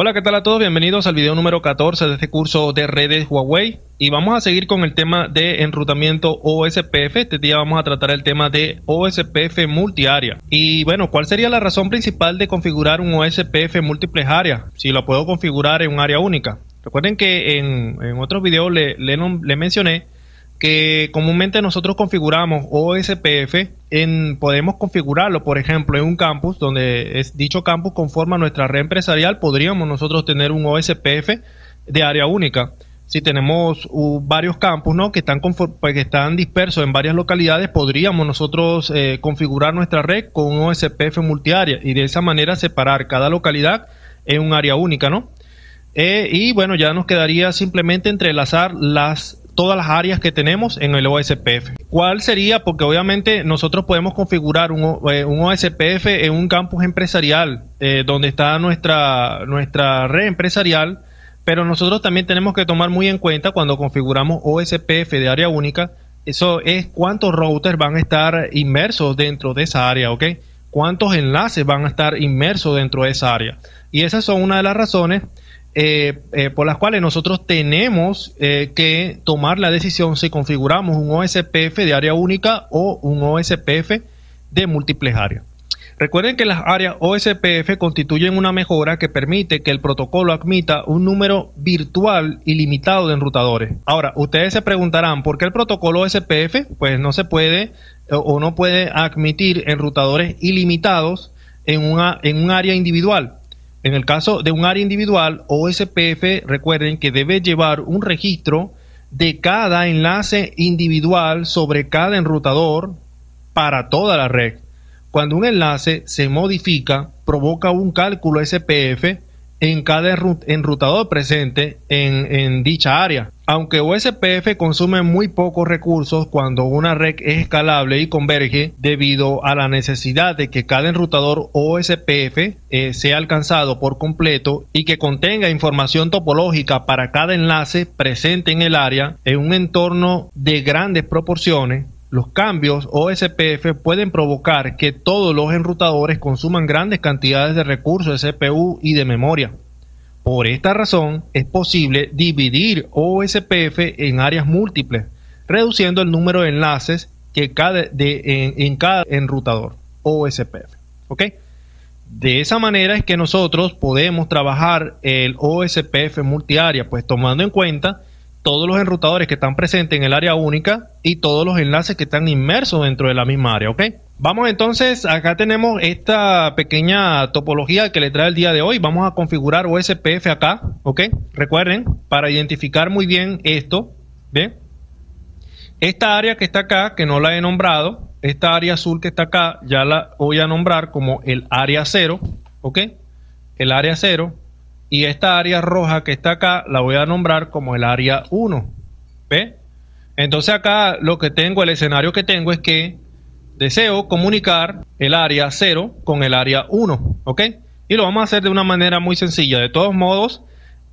Hola, ¿qué tal a todos? Bienvenidos al video número 14 de este curso de redes Huawei y vamos a seguir con el tema de enrutamiento OSPF. Este día vamos a tratar el tema de OSPF multiárea. Y bueno, ¿cuál sería la razón principal de configurar un OSPF múltiples áreas? Si lo puedo configurar en un área única. Recuerden que en, en otros videos le, le, le mencioné que comúnmente nosotros configuramos OSPF, en, podemos configurarlo, por ejemplo, en un campus, donde es, dicho campus conforma nuestra red empresarial, podríamos nosotros tener un OSPF de área única. Si tenemos varios campus ¿no? que, están pues, que están dispersos en varias localidades, podríamos nosotros eh, configurar nuestra red con un OSPF multiárea y de esa manera separar cada localidad en un área única, ¿no? Eh, y bueno, ya nos quedaría simplemente entrelazar las todas las áreas que tenemos en el OSPF. ¿Cuál sería? Porque obviamente nosotros podemos configurar un, eh, OSPF en un campus empresarial, eh, donde está nuestra, nuestra red empresarial, pero nosotros también tenemos que tomar muy en cuenta cuando configuramos OSPF de área única, eso es cuántos routers van a estar inmersos dentro de esa área, ¿ok? Cuántos enlaces van a estar inmersos dentro de esa área. Y esas son una de las razones eh, eh, por las cuales nosotros tenemos eh, que tomar la decisión si configuramos un OSPF de área única o un OSPF de múltiples áreas. Recuerden que las áreas OSPF constituyen una mejora que permite que el protocolo admita un número virtual ilimitado de enrutadores. Ahora, ustedes se preguntarán por qué el protocolo OSPF pues no se puede o no puede admitir enrutadores ilimitados en, una, en un área individual. En el caso de un área individual, o SPF, recuerden que debe llevar un registro de cada enlace individual sobre cada enrutador para toda la red. Cuando un enlace se modifica, provoca un cálculo SPF en cada enrutador presente en, dicha área. Aunque OSPF consume muy pocos recursos cuando una red es escalable y converge debido a la necesidad de que cada enrutador OSPF eh, sea alcanzado por completo y que contenga información topológica para cada enlace presente en el área en un entorno de grandes proporciones, los cambios OSPF pueden provocar que todos los enrutadores consuman grandes cantidades de recursos de CPU y de memoria. Por esta razón, es posible dividir OSPF en áreas múltiples, reduciendo el número de enlaces que cada, en, cada enrutador OSPF. De esa manera es que nosotros podemos trabajar el OSPF multiárea, pues tomando en cuenta todos los enrutadores que están presentes en el área única y todos los enlaces que están inmersos dentro de la misma área, Vamos entonces, acá tenemos esta pequeña topología que le trae el día de hoy. Vamos a configurar OSPF acá, ¿ok? Recuerden, para identificar muy bien esto, Esta área que está acá, que no la he nombrado, esta área azul que está acá, ya la voy a nombrar como el área cero, ¿ok? El área cero, y esta área roja que está acá la voy a nombrar como el área 1. ¿Ve? Entonces acá lo que tengo, el escenario que tengo es que deseo comunicar el área 0 con el área 1. ¿Ok? Y lo vamos a hacer de una manera muy sencilla. De todos modos,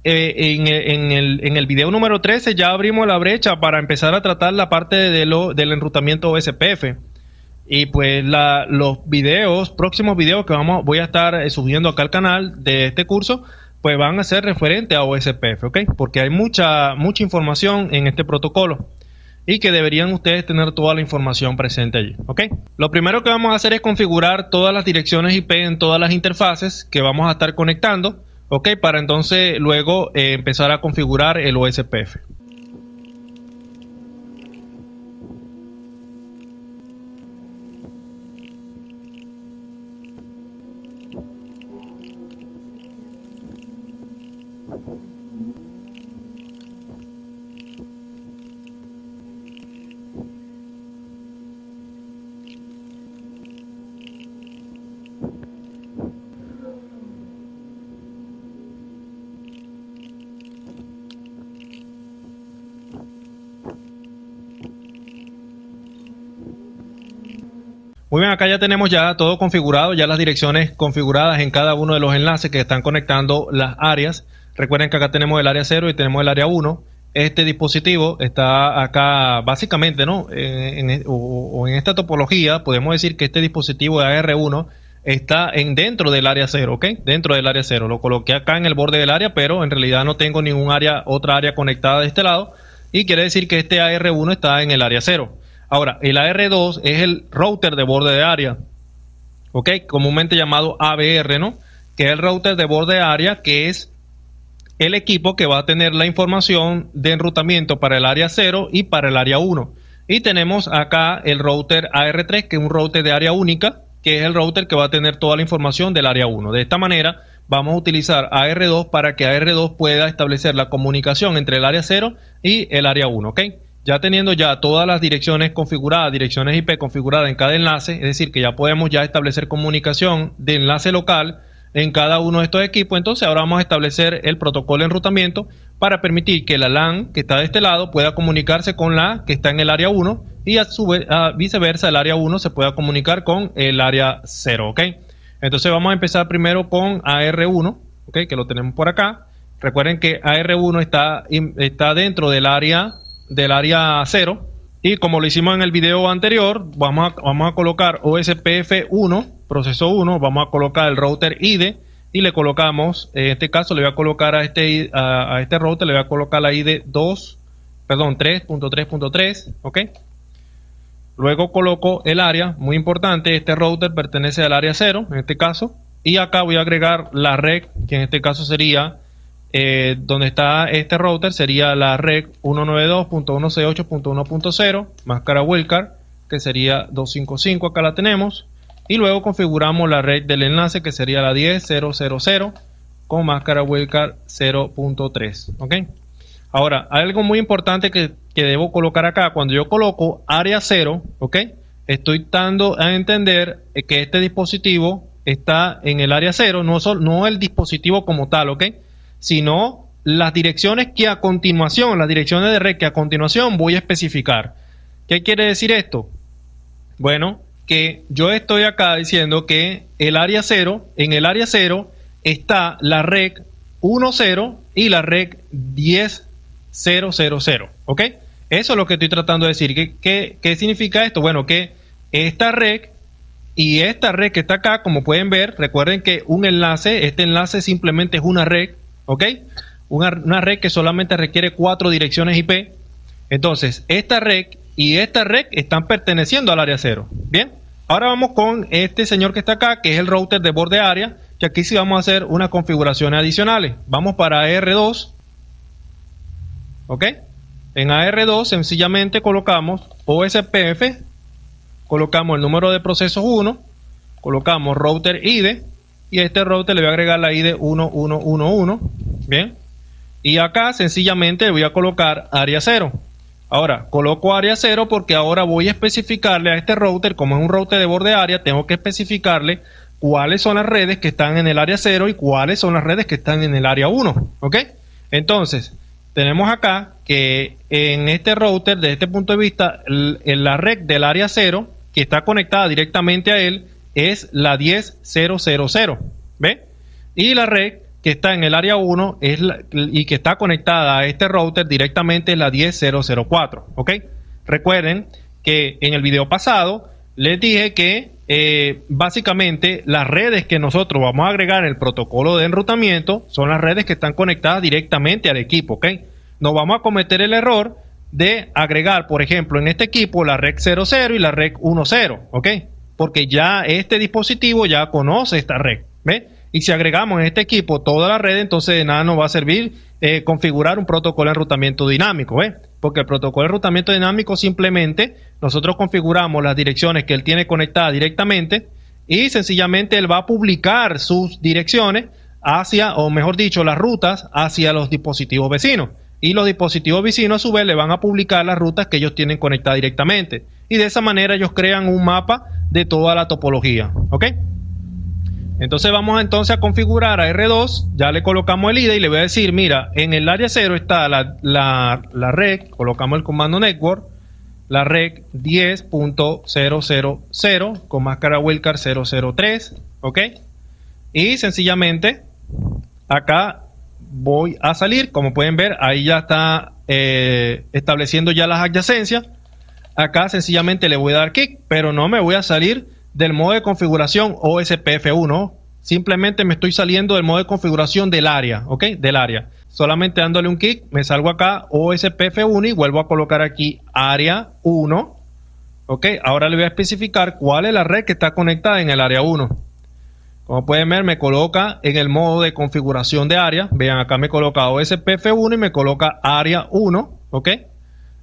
eh, en, el, video número 13 ya abrimos la brecha para empezar a tratar la parte de lo, del enrutamiento OSPF. Y pues los videos, próximos videos que vamos, voy a estar eh, subiendo acá al canal de este curso, pues van a ser referente a OSPF, ¿ok? Porque hay mucha, mucha información en este protocolo y que deberían ustedes tener toda la información presente allí, ¿ok? Lo primero que vamos a hacer es configurar todas las direcciones IP en todas las interfaces que vamos a estar conectando, ¿ok? Para entonces luego eh, empezar a configurar el OSPF. Muy bien, acá ya tenemos ya todo configurado, ya las direcciones configuradas en cada uno de los enlaces que están conectando las áreas. Recuerden que acá tenemos el área 0 y tenemos el área 1. Este dispositivo está acá básicamente, ¿no? Eh, en, e, o, en esta topología podemos decir que este dispositivo de AR1 está en dentro del área 0, ¿ok? Dentro del área 0. Lo coloqué acá en el borde del área, pero en realidad no tengo ningún área, otra área conectada de este lado. Y quiere decir que este AR1 está en el área 0. Ahora, el AR2 es el router de borde de área, ¿ok? Comúnmente llamado ABR, ¿no? Que es el router de borde de área, que es el equipo que va a tener la información de enrutamiento para el área 0 y para el área 1. Y tenemos acá el router AR3, que es un router de área única, que es el router que va a tener toda la información del área 1. De esta manera, vamos a utilizar AR2 para que AR2 pueda establecer la comunicación entre el área 0 y el área 1, ¿ok? ya teniendo ya todas las direcciones configuradas, direcciones IP configuradas en cada enlace, es decir, que ya podemos ya establecer comunicación de enlace local en cada uno de estos equipos, entonces ahora vamos a establecer el protocolo de enrutamiento para permitir que la LAN que está de este lado pueda comunicarse con la que está en el área 1 y a viceversa el área 1 se pueda comunicar con el área 0, ¿ok? Entonces vamos a empezar primero con AR1, ¿ok? Que lo tenemos por acá. Recuerden que AR1 está, está dentro del área del área 0. Y como lo hicimos en el video anterior, vamos a, vamos a colocar OSPF1, proceso 1, vamos a colocar el router ID y le colocamos, en este caso le voy a colocar a este, a, este router, le voy a colocar la ID 2, perdón, 3.3.3, ¿ok? Luego coloco el área, muy importante, este router pertenece al área 0, en este caso, y acá voy a agregar la red, que en este caso sería eh, donde está este router sería la red 192.168.1.0, máscara wildcard, que sería 255, acá la tenemos. Y luego configuramos la red del enlace, que sería la 10000, con máscara wildcard 0.3. ¿ok? Ahora, algo muy importante que, que, debo colocar acá. Cuando yo coloco área 0, ¿ok? estoy dando a entender que este dispositivo está en el área 0, no, no el dispositivo como tal, ¿ok? sino las direcciones que a continuación, las direcciones de red que a continuación voy a especificar. ¿Qué quiere decir esto? Bueno, que yo estoy acá diciendo que el área 0, en el área 0 está la red 10 y la red 10000, ¿ok? Eso es lo que estoy tratando de decir. ¿Qué, qué, qué significa esto? Bueno, que esta red y esta red que está acá, como pueden ver, recuerden que un enlace, este enlace simplemente es una red ¿ok? Una, red que solamente requiere cuatro direcciones IP. Entonces, esta red y esta red están perteneciendo al área 0. Bien, ahora vamos con este señor que está acá, que es el router de borde área, que aquí sí vamos a hacer unas configuraciones adicionales. Vamos para R2, ¿ok? En AR2 sencillamente colocamos OSPF, colocamos el número de procesos 1, colocamos router ID, y este router le voy a agregar la ID 1111. Bien. Y acá sencillamente voy a colocar área 0. Ahora, coloco área 0 porque ahora voy a especificarle a este router, como es un router de borde área, tengo que especificarle cuáles son las redes que están en el área 0 y cuáles son las redes que están en el área 1. ¿Ok? Entonces, tenemos acá que en este router, desde este punto de vista, en la red del área 0, que está conectada directamente a él, es la 10000. ¿Ve? Y la red que está en el área 1 es la, y que está conectada a este router directamente es la 10004. ¿Ok? Recuerden que en el video pasado les dije que eh, básicamente las redes que nosotros vamos a agregar en el protocolo de enrutamiento son las redes que están conectadas directamente al equipo, ¿ok? No vamos a cometer el error de agregar, por ejemplo, en este equipo la red 00 y la red 10, ¿ok? porque ya este dispositivo ya conoce esta red. ¿ve? Y si agregamos en este equipo toda la red, entonces nada nos va a servir eh, configurar un protocolo de enrutamiento dinámico, porque el protocolo de enrutamiento dinámico simplemente nosotros configuramos las direcciones que él tiene conectadas directamente y sencillamente él va a publicar sus direcciones hacia, o mejor dicho, las rutas hacia los dispositivos vecinos. Y los dispositivos vecinos a su vez le van a publicar las rutas que ellos tienen conectadas directamente. Y de esa manera ellos crean un mapa de toda la topología. ¿Ok? Entonces vamos entonces a configurar a R2, ya le colocamos el ID y le voy a decir, mira, en el área 0 está la, la, la red, colocamos el comando network, la red 10.000 con máscara Wildcard 003, ¿ok? Y sencillamente acá voy a salir, como pueden ver, ahí ya está eh, estableciendo ya las adyacencias Acá sencillamente le voy a dar kick, pero no me voy a salir del modo de configuración OSPF1. Simplemente me estoy saliendo del modo de configuración del área, ¿ok? Del área. Solamente dándole un kick me salgo acá OSPF1 y vuelvo a colocar aquí área 1. ¿Ok? Ahora le voy a especificar cuál es la red que está conectada en el área 1. Como pueden ver, me coloca en el modo de configuración de área. Vean, acá me coloca OSPF1 y me coloca área 1. ¿Ok?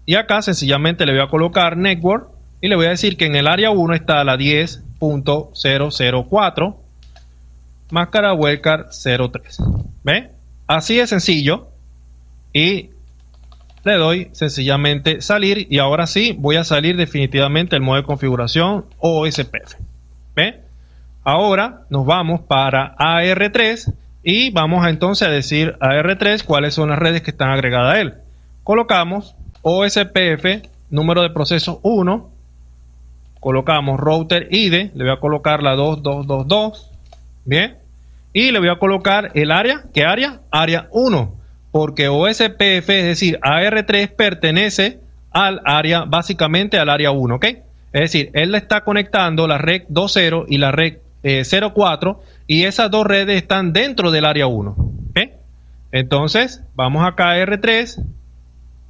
Y acá sencillamente le voy a colocar network y le voy a decir que en el área 1 está la 10.004 máscara wildcard 03. ¿Ven? Así de sencillo. Y le doy sencillamente salir y ahora sí voy a salir definitivamente el modo de configuración OSPF. ¿Ven? Ahora nos vamos para AR3 y vamos entonces a decir a AR3 cuáles son las redes que están agregadas a él. Colocamos OSPF, número de proceso 1. Colocamos router ID, le voy a colocar la 2222. Bien. Y le voy a colocar el área, ¿qué área? Área 1, porque OSPF, es decir, AR3 pertenece al área, básicamente al área 1, ¿ok? Es decir, él le está conectando la red 2.0 y la red 0.4 eh, y esas dos redes están dentro del área 1. ok Entonces, vamos acá a R3,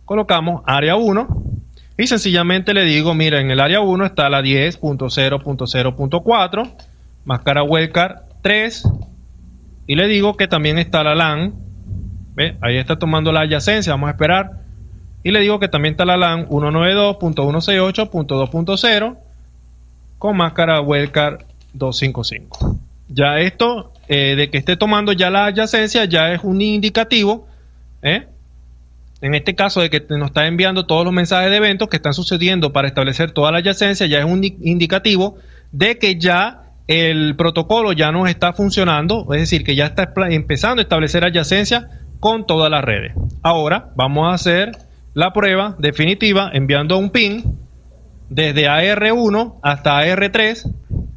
colocamos área 1 y sencillamente le digo, mira, en el área 1 está la 10.0.0.4, máscara wildcard 3, y le digo que también está la LAN, ¿ve? ahí está tomando la adyacencia, vamos a esperar, y le digo que también está la LAN 192.168.2.0 con máscara wildcard 255. Ya esto eh, de que esté tomando ya la adyacencia ya es un indicativo, ¿eh? en este caso de que nos está enviando todos los mensajes de eventos que están sucediendo para establecer toda la adyacencia, ya es un indicativo de que ya el protocolo ya nos está funcionando, es decir, que ya está empezando a establecer adyacencia con todas las redes. Ahora vamos a hacer la prueba definitiva enviando un pin desde AR1 hasta AR3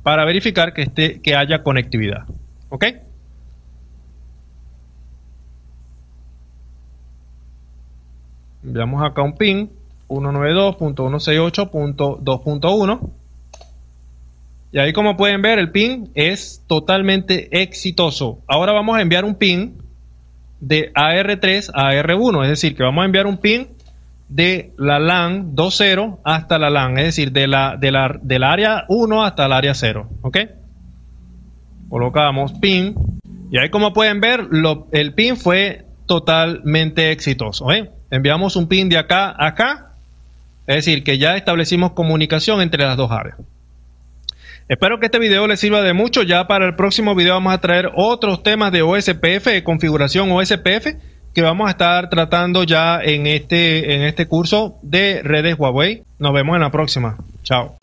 para verificar que, esté, que haya conectividad. ¿Ok? Veamos acá un pin 192.168.2.1 y ahí como pueden ver el pin es totalmente exitoso. Ahora vamos a enviar un pin de AR3 a AR1, es decir, que vamos a enviar un pin de la LAN 2.0 hasta la LAN, es decir, de la, del área 1 hasta el área 0, ¿ok? Colocamos pin y ahí como pueden ver el pin fue totalmente exitoso, ¿eh? enviamos un pin de acá a acá, es decir, que ya establecimos comunicación entre las dos áreas. Espero que este video les sirva de mucho. Ya para el próximo video vamos a traer otros temas de OSPF, configuración OSPF, que vamos a estar tratando ya en este, en este curso de redes Huawei. Nos vemos en la próxima. Chao.